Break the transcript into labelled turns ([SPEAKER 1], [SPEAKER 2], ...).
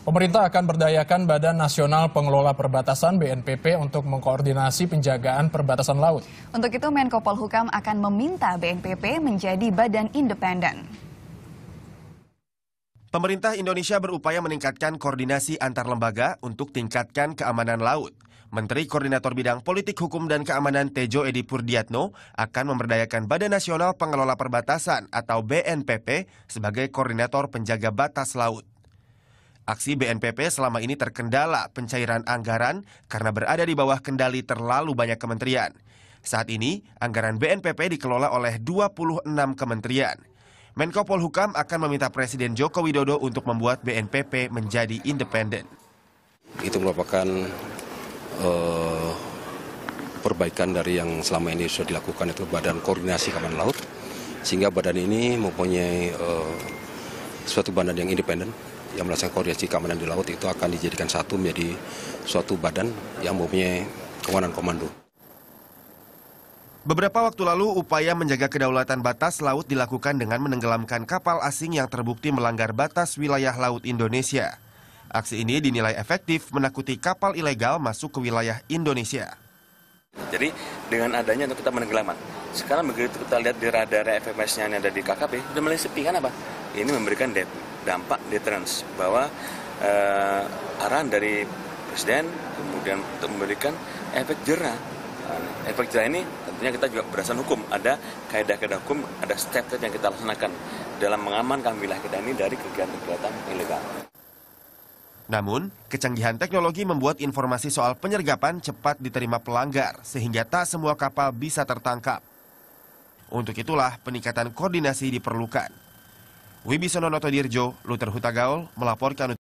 [SPEAKER 1] Pemerintah akan berdayakan Badan Nasional Pengelola Perbatasan BNPP untuk mengkoordinasi penjagaan perbatasan laut. Untuk itu Menko Polhukam akan meminta BNPP menjadi badan independen. Pemerintah Indonesia berupaya meningkatkan koordinasi antar lembaga untuk tingkatkan keamanan laut. Menteri Koordinator Bidang Politik Hukum dan Keamanan Tejo Edi Purdiatno akan memberdayakan Badan Nasional Pengelola Perbatasan atau BNPP sebagai koordinator penjaga batas laut. Aksi BNPP selama ini terkendala pencairan anggaran karena berada di bawah kendali terlalu banyak kementerian. Saat ini, anggaran BNPP dikelola oleh 26 kementerian. Menko Polhukam akan meminta Presiden Joko Widodo untuk membuat BNPP menjadi independen.
[SPEAKER 2] Itu merupakan uh, perbaikan dari yang selama ini sudah dilakukan itu Badan Koordinasi Keamanan Laut, sehingga badan ini mempunyai uh, suatu badan yang independen yang melaksanakan koordinasi keamanan di laut itu akan dijadikan satu menjadi suatu badan yang mempunyai kewenangan komando.
[SPEAKER 1] Beberapa waktu lalu, upaya menjaga kedaulatan batas laut dilakukan dengan menenggelamkan kapal asing yang terbukti melanggar batas wilayah laut Indonesia. Aksi ini dinilai efektif menakuti kapal ilegal masuk ke wilayah Indonesia.
[SPEAKER 3] Jadi dengan adanya untuk kita menenggelamkan. Sekarang begitu kita lihat di radar FMS-nya yang ada di KKP, sudah mulai sepi kan apa? Ini memberikan dampak deterrence bahwa eh, arahan dari Presiden kemudian untuk memberikan efek jerah. Nah, efek jerah ini tentunya kita juga berdasarkan hukum. Ada kaedah-kaedah hukum, ada step-step yang kita laksanakan dalam mengamankan wilayah kita ini dari kegiatan-kegiatan ilegal.
[SPEAKER 1] Namun, kecanggihan teknologi membuat informasi soal penyergapan cepat diterima pelanggar, sehingga tak semua kapal bisa tertangkap. Untuk itulah peningkatan koordinasi diperlukan. Wibisono Notodirjo, Luther Hutagaul, melaporkan